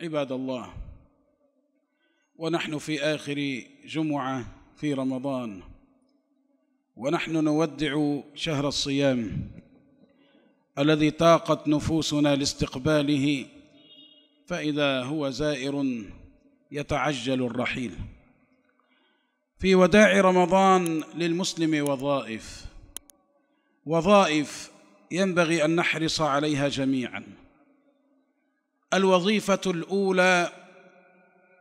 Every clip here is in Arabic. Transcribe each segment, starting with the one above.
عباد الله ونحن في آخر جمعة في رمضان ونحن نودع شهر الصيام الذي طاقت نفوسنا لاستقباله فإذا هو زائر يتعجل الرحيل في وداع رمضان للمسلم وظائف وظائف ينبغي أن نحرص عليها جميعاً الوظيفة الأولى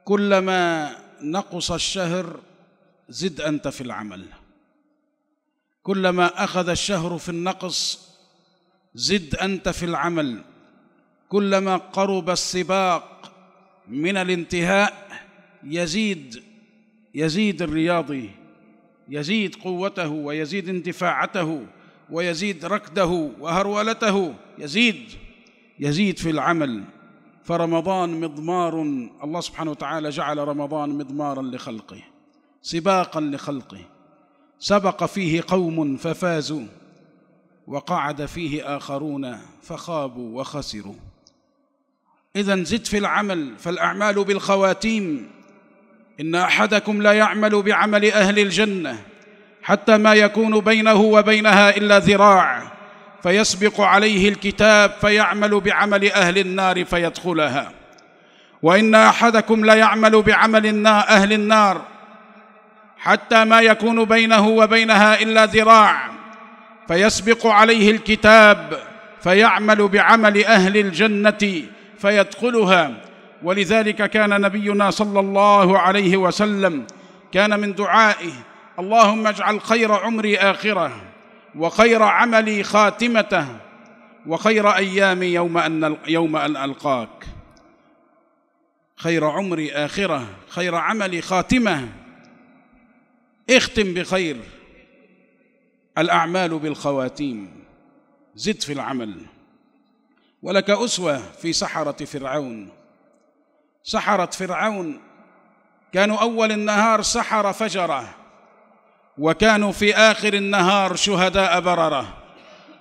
كلما نقص الشهر زد أنت في العمل كلما أخذ الشهر في النقص زد أنت في العمل كلما قرب السباق من الانتهاء يزيد يزيد الرياضي يزيد قوته ويزيد اندفاعته ويزيد ركده وهرولته يزيد يزيد في العمل فرمضان مضمار الله سبحانه وتعالى جعل رمضان مضمارا لخلقه سباقا لخلقه سبق فيه قوم ففازوا وقعد فيه اخرون فخابوا وخسروا اذا زد في العمل فالاعمال بالخواتيم ان احدكم لا يعمل بعمل اهل الجنه حتى ما يكون بينه وبينها الا ذراع فيسبق عليه الكتاب فيعمل بعمل اهل النار فيدخلها وان احدكم ليعمل بعمل اهل النار حتى ما يكون بينه وبينها الا ذراع فيسبق عليه الكتاب فيعمل بعمل اهل الجنه فيدخلها ولذلك كان نبينا صلى الله عليه وسلم كان من دعائه اللهم اجعل خير عمري اخره وخير عملي خاتمته وخير ايامي يوم ان يوم ان القاك خير عمري اخره خير عملي خاتمه اختم بخير الاعمال بالخواتيم زد في العمل ولك اسوه في سحره فرعون سحره فرعون كانوا اول النهار سحر فجره وكانوا في آخر النهار شهداء بررة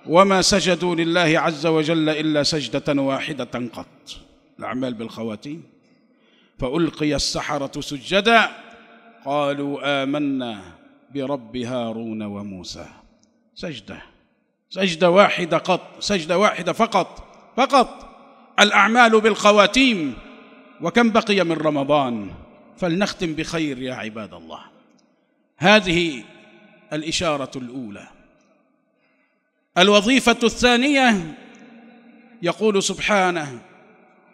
وما سجدوا لله عز وجل إلا سجدة واحدة قط الأعمال بالخواتيم فألقي السحرة سجدا قالوا آمنا برب هارون وموسى سجدة سجدة واحدة قط سجدة واحدة فقط فقط الأعمال بالخواتيم وكم بقي من رمضان فلنختم بخير يا عباد الله هذه الإشارة الأولى الوظيفة الثانية يقول سبحانه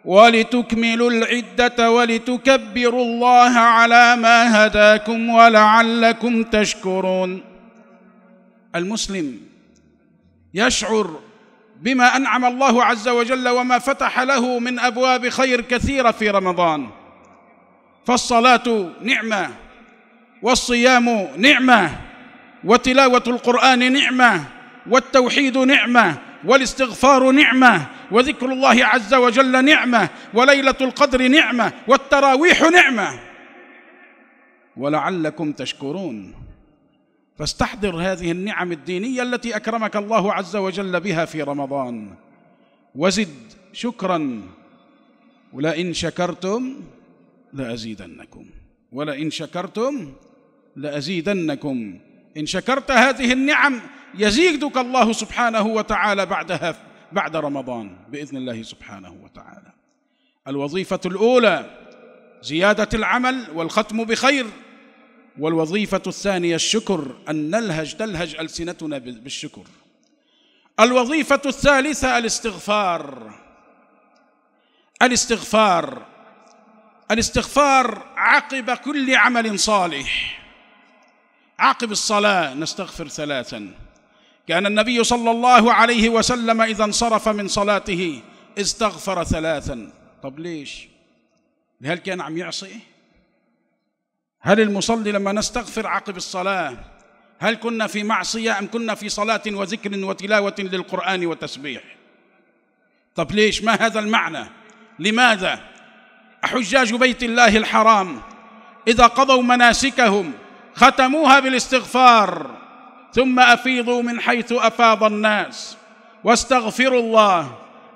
ولتكملوا العدة ولتكبروا الله على ما هداكم ولعلكم تشكرون المسلم يشعر بما أنعم الله عز وجل وما فتح له من أبواب خير كثيرة في رمضان فالصلاة نعمة والصيام نعمه وتلاوه القران نعمه والتوحيد نعمه والاستغفار نعمه وذكر الله عز وجل نعمه وليله القدر نعمه والتراويح نعمه ولعلكم تشكرون فاستحضر هذه النعم الدينيه التي اكرمك الله عز وجل بها في رمضان وزد شكرا ولئن شكرتم لازيدنكم ولئن شكرتم لأزيدنكم إن شكرت هذه النعم يزيدك الله سبحانه وتعالى بعدها بعد رمضان بإذن الله سبحانه وتعالى الوظيفة الأولى زيادة العمل والختم بخير والوظيفة الثانية الشكر أن نلهج تلهج ألسنتنا بالشكر الوظيفة الثالثة الاستغفار الاستغفار الاستغفار عقب كل عمل صالح عقب الصلاة نستغفر ثلاثا كان النبي صلى الله عليه وسلم إذا انصرف من صلاته استغفر ثلاثا طب ليش هل كان عم يعصي هل المصلي لما نستغفر عقب الصلاة هل كنا في معصية أم كنا في صلاة وذكر وتلاوة للقرآن وتسبيح طب ليش ما هذا المعنى لماذا حجاج بيت الله الحرام إذا قضوا مناسكهم ختموها بالاستغفار ثم افيضوا من حيث افاض الناس واستغفروا الله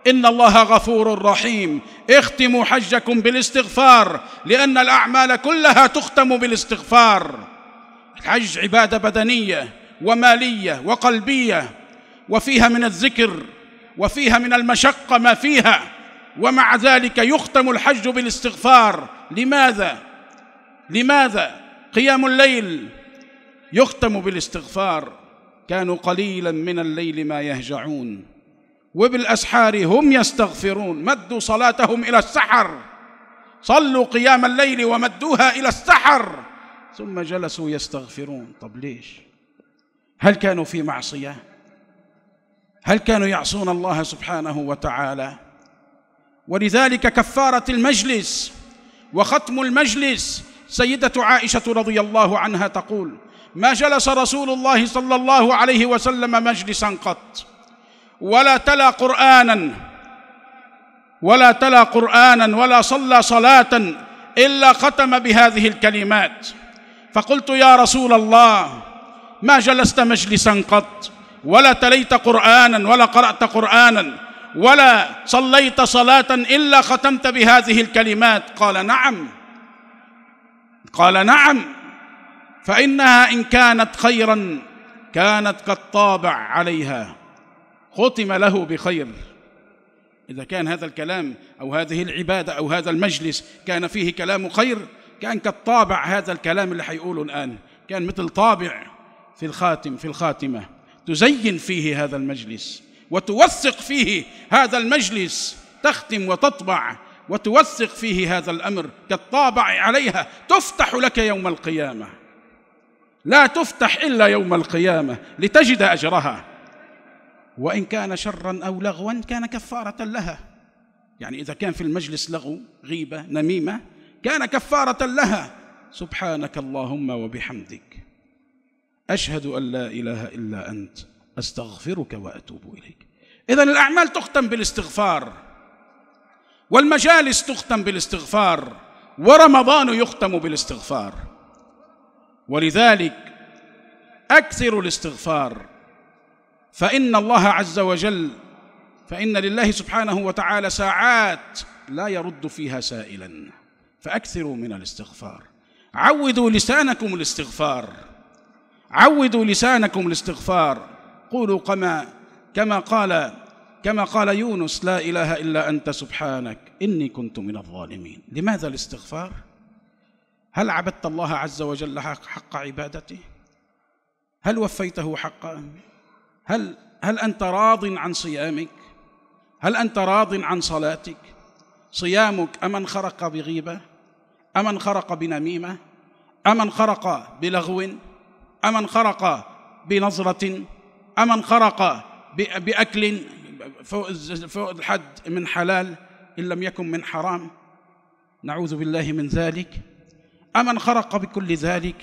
ان الله غفور رحيم اختموا حجكم بالاستغفار لان الاعمال كلها تختم بالاستغفار الحج عباده بدنيه وماليه وقلبيه وفيها من الذكر وفيها من المشقه ما فيها ومع ذلك يختم الحج بالاستغفار لماذا لماذا قيام الليل يختم بالاستغفار كانوا قليلا من الليل ما يهجعون وبالاسحار هم يستغفرون مدوا صلاتهم الى السحر صلوا قيام الليل ومدوها الى السحر ثم جلسوا يستغفرون طب ليش هل كانوا في معصيه هل كانوا يعصون الله سبحانه وتعالى ولذلك كفاره المجلس وختم المجلس سيده عائشه رضي الله عنها تقول ما جلس رسول الله صلى الله عليه وسلم مجلسا قط ولا تلا قرانا ولا تلا قرانا ولا صلى صلاه الا ختم بهذه الكلمات فقلت يا رسول الله ما جلست مجلسا قط ولا تليت قرانا ولا قرات قرانا ولا صليت صلاه الا ختمت بهذه الكلمات قال نعم قال نعم فانها ان كانت خيرا كانت قد طابع عليها ختم له بخير اذا كان هذا الكلام او هذه العباده او هذا المجلس كان فيه كلام خير كان قد طابع هذا الكلام اللي حيقوله الان كان مثل طابع في الخاتم في الخاتمه تزين فيه هذا المجلس وتوثق فيه هذا المجلس تختم وتطبع وتوثق فيه هذا الامر كالطابع عليها تفتح لك يوم القيامه لا تفتح الا يوم القيامه لتجد اجرها وان كان شرا او لغوا كان كفاره لها يعني اذا كان في المجلس لغو غيبه نميمه كان كفاره لها سبحانك اللهم وبحمدك اشهد ان لا اله الا انت استغفرك واتوب اليك اذا الاعمال تختم بالاستغفار والمجالس تختم بالاستغفار ورمضان يختم بالاستغفار ولذلك أكثر الاستغفار فإن الله عز وجل فإن لله سبحانه وتعالى ساعات لا يرد فيها سائلا فأكثروا من الاستغفار عودوا لسانكم الاستغفار عودوا لسانكم الاستغفار قولوا كما كما قال كما قال يونس لا اله الا انت سبحانك اني كنت من الظالمين لماذا الاستغفار هل عبدت الله عز وجل حق عبادته هل وفيته حقه هل هل انت راض عن صيامك هل انت راض عن صلاتك صيامك امن خرق بغيبه امن خرق بنميمه امن خرق بلغو امن خرق بنظره امن خرق باكل فوق فوق الحد من حلال ان لم يكن من حرام نعوذ بالله من ذلك امن خرق بكل ذلك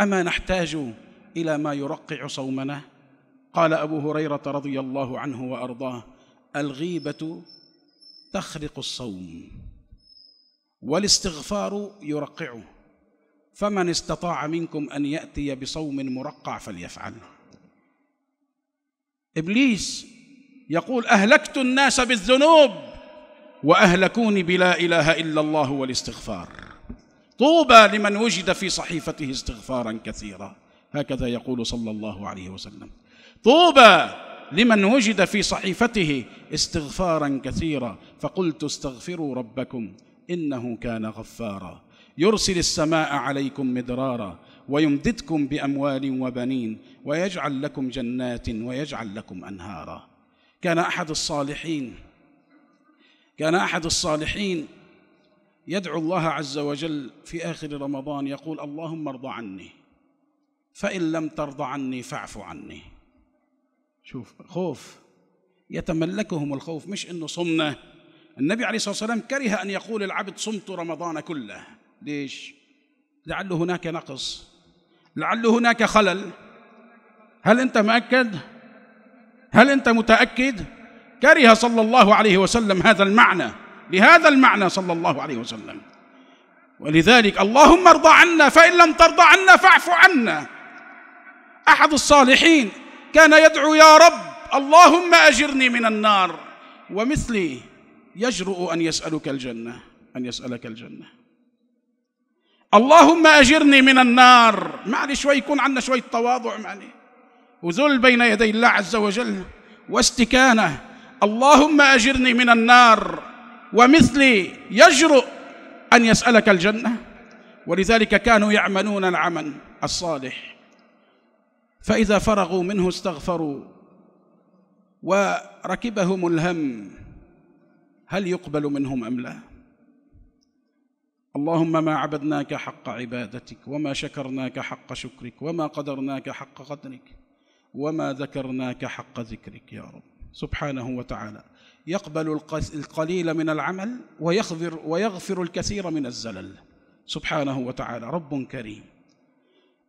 اما نحتاج الى ما يرقع صومنا قال ابو هريره رضي الله عنه وارضاه الغيبه تخرق الصوم والاستغفار يرقعه فمن استطاع منكم ان ياتي بصوم مرقع فليفعل ابليس يقول اهلكت الناس بالذنوب واهلكوني بلا اله الا الله والاستغفار طوبى لمن وجد في صحيفته استغفارا كثيرا هكذا يقول صلى الله عليه وسلم طوبى لمن وجد في صحيفته استغفارا كثيرا فقلت استغفروا ربكم انه كان غفارا يرسل السماء عليكم مدرارا ويمددكم باموال وبنين ويجعل لكم جنات ويجعل لكم انهارا كان احد الصالحين كان احد الصالحين يدعو الله عز وجل في اخر رمضان يقول اللهم ارض عني فان لم ترض عني فاعف عني شوف خوف يتملكهم الخوف مش انه صمنا النبي عليه الصلاه والسلام كره ان يقول العبد صمت رمضان كله ليش لعله هناك نقص لعله هناك خلل هل انت مؤكد هل أنت متأكد؟ كره صلى الله عليه وسلم هذا المعنى لهذا المعنى صلى الله عليه وسلم ولذلك اللهم ارضى عنا فإن لم ترضى عنا فاعف عنا أحد الصالحين كان يدعو يا رب اللهم أجرني من النار ومثلي يجرؤ أن يسألك الجنة أن يسألك الجنة اللهم أجرني من النار معلي شوي يكون عندنا شوية تواضع معلي وذل بين يدي الله عز وجل واستكانه اللهم اجرني من النار ومثلي يجرؤ ان يسالك الجنه ولذلك كانوا يعملون العمل الصالح فاذا فرغوا منه استغفروا وركبهم الهم هل يقبل منهم ام لا اللهم ما عبدناك حق عبادتك وما شكرناك حق شكرك وما قدرناك حق قدرك وما ذكرناك حق ذكرك يا رب سبحانه وتعالى يقبل القليل من العمل ويغفر, ويغفر الكثير من الزلل سبحانه وتعالى رب كريم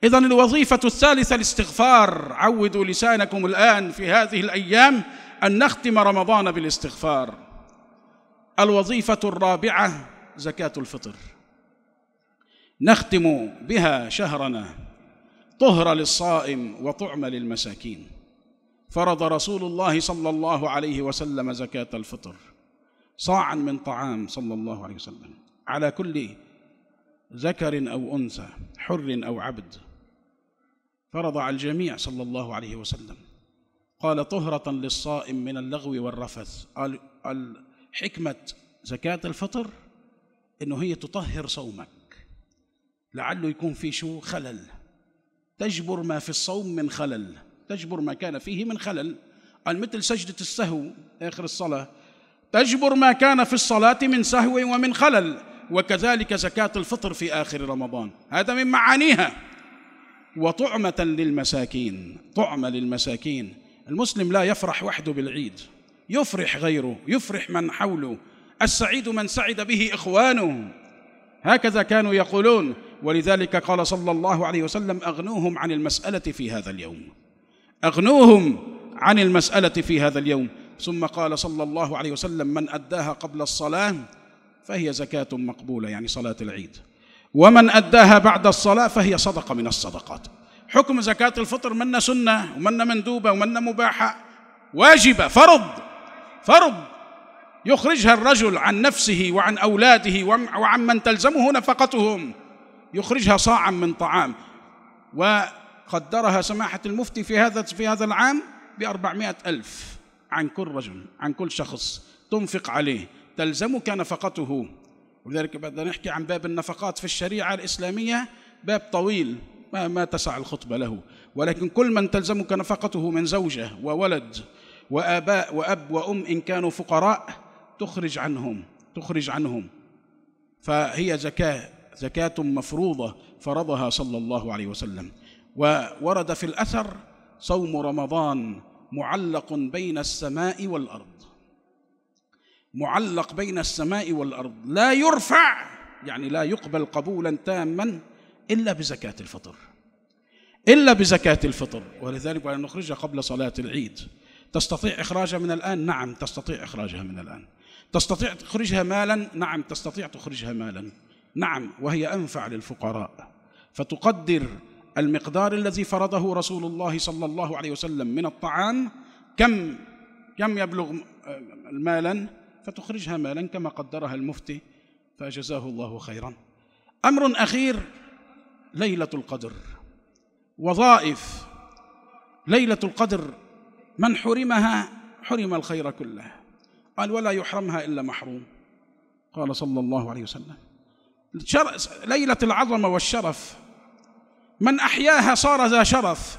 إذا الوظيفة الثالثة الاستغفار عودوا لسانكم الآن في هذه الأيام أن نختم رمضان بالاستغفار الوظيفة الرابعة زكاة الفطر نختم بها شهرنا طهر للصائم وطعم للمساكين فرض رسول الله صلى الله عليه وسلم زكاة الفطر صاعا من طعام صلى الله عليه وسلم على كل ذكر أو أنثى حر أو عبد فرض على الجميع صلى الله عليه وسلم قال طهرة للصائم من اللغو والرفث قال حكمة زكاة الفطر إنه هي تطهر صومك لعله يكون في شو خلل تجبر ما في الصوم من خلل تجبر ما كان فيه من خلل عن مثل سجدة السهو آخر الصلاة تجبر ما كان في الصلاة من سهو ومن خلل وكذلك زكاة الفطر في آخر رمضان هذا من معانيها وطعمة للمساكين طعمة للمساكين المسلم لا يفرح وحده بالعيد يفرح غيره يفرح من حوله السعيد من سعد به إخوانه هكذا كانوا يقولون ولذلك قال صلى الله عليه وسلم اغنوهم عن المساله في هذا اليوم اغنوهم عن المساله في هذا اليوم ثم قال صلى الله عليه وسلم من اداها قبل الصلاه فهي زكاه مقبوله يعني صلاه العيد ومن اداها بعد الصلاه فهي صدقه من الصدقات حكم زكاه الفطر منا سنه ومنا مندوبه ومنا مباحه واجبه فرض فرض يخرجها الرجل عن نفسه وعن اولاده وعن من تلزمه نفقتهم يخرجها صاعا من طعام وقدرها سماحة المفتي في هذا في هذا العام بأربعمائة ألف عن كل رجل عن كل شخص تنفق عليه تلزمك نفقته ولذلك بدنا نحكي عن باب النفقات في الشريعة الإسلامية باب طويل ما, ما تسع الخطبة له ولكن كل من تلزمك نفقته من زوجة وولد وآباء وأب وأم إن كانوا فقراء تخرج عنهم تخرج عنهم فهي زكاة زكاة مفروضة فرضها صلى الله عليه وسلم وورد في الأثر صوم رمضان معلق بين السماء والأرض معلق بين السماء والأرض لا يرفع يعني لا يقبل قبولا تاما إلا بزكاة الفطر إلا بزكاة الفطر ولذلك وأن نخرجها قبل صلاة العيد تستطيع إخراجها من الآن نعم تستطيع إخراجها من الآن تستطيع تخرجها مالا نعم تستطيع تخرجها مالا نعم وهي انفع للفقراء فتقدر المقدار الذي فرضه رسول الله صلى الله عليه وسلم من الطعام كم كم يبلغ مالا فتخرجها مالا كما قدرها المفتي فجزاه الله خيرا امر اخير ليله القدر وظائف ليله القدر من حرمها حرم الخير كله قال ولا يحرمها الا محروم قال صلى الله عليه وسلم ليلة العظمة والشرف من أحياها صار ذا شرف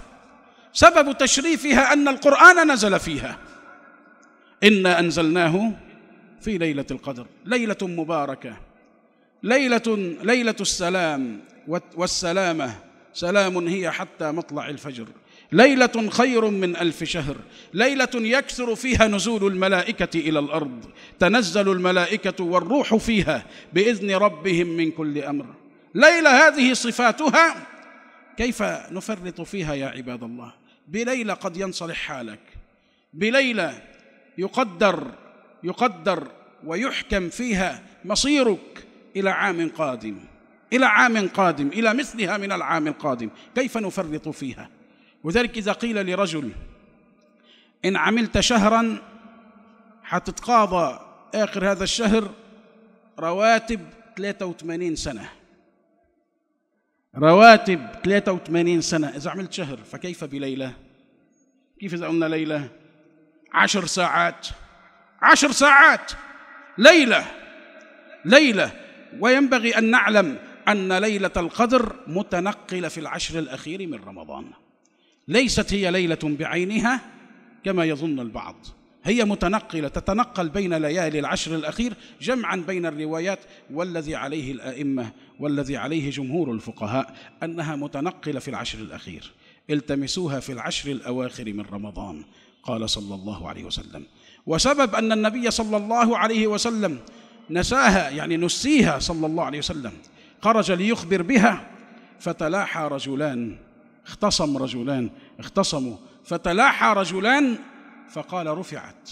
سبب تشريفها أن القرآن نزل فيها إنا أنزلناه في ليلة القدر ليلة مباركة ليلة ليلة السلام والسلامة سلام هي حتى مطلع الفجر ليله خير من الف شهر ليله يكثر فيها نزول الملائكه الى الارض تنزل الملائكه والروح فيها باذن ربهم من كل امر ليله هذه صفاتها كيف نفرط فيها يا عباد الله بليله قد ينصلح حالك بليله يقدر يقدر ويحكم فيها مصيرك الى عام قادم الى عام قادم الى مثلها من العام القادم كيف نفرط فيها وذلك إذا قيل لرجل إن عملت شهرا حتتقاضى آخر هذا الشهر رواتب 83 سنة رواتب 83 سنة إذا عملت شهر فكيف بليلة كيف إذا قلنا ليلة عشر ساعات عشر ساعات ليلة ليلة وينبغي أن نعلم أن ليلة القدر متنقلة في العشر الأخير من رمضان ليست هي ليلة بعينها كما يظن البعض هي متنقلة تتنقل بين ليالي العشر الأخير جمعا بين الروايات والذي عليه الأئمة والذي عليه جمهور الفقهاء أنها متنقلة في العشر الأخير التمسوها في العشر الأواخر من رمضان قال صلى الله عليه وسلم وسبب أن النبي صلى الله عليه وسلم نساها يعني نسيها صلى الله عليه وسلم خرج ليخبر بها فتلاحى رجلان اختصم رجلان اختصموا فتلاحى رجلان فقال رفعت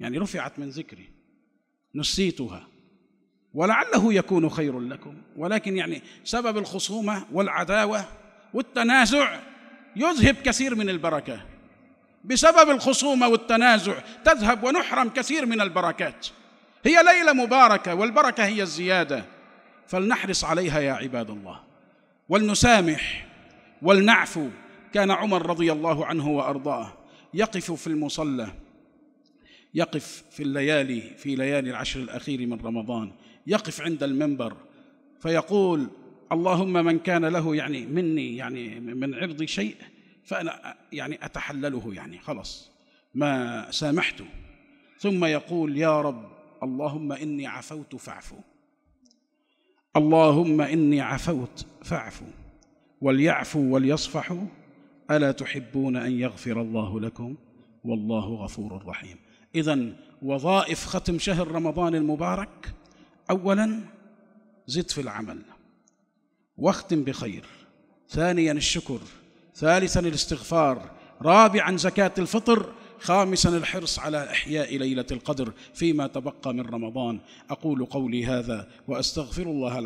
يعني رفعت من ذكري نسيتها ولعله يكون خير لكم ولكن يعني سبب الخصومه والعداوه والتنازع يذهب كثير من البركه بسبب الخصومه والتنازع تذهب ونحرم كثير من البركات هي ليله مباركه والبركه هي الزياده فلنحرص عليها يا عباد الله ولنسامح ولنعفو كان عمر رضي الله عنه وارضاه يقف في المصلى يقف في الليالي في ليالي العشر الاخير من رمضان يقف عند المنبر فيقول اللهم من كان له يعني مني يعني من عرضي شيء فانا يعني اتحلله يعني خلاص ما سامحته ثم يقول يا رب اللهم اني عفوت فاعفو اللهم اني عفوت فاعفو وليعفوا وليصفحوا الا تحبون ان يغفر الله لكم والله غفور رحيم اذا وظائف ختم شهر رمضان المبارك اولا زد في العمل واختم بخير ثانيا الشكر ثالثا الاستغفار رابعا زكاه الفطر خامسا الحرص على احياء ليله القدر فيما تبقى من رمضان اقول قولي هذا واستغفر الله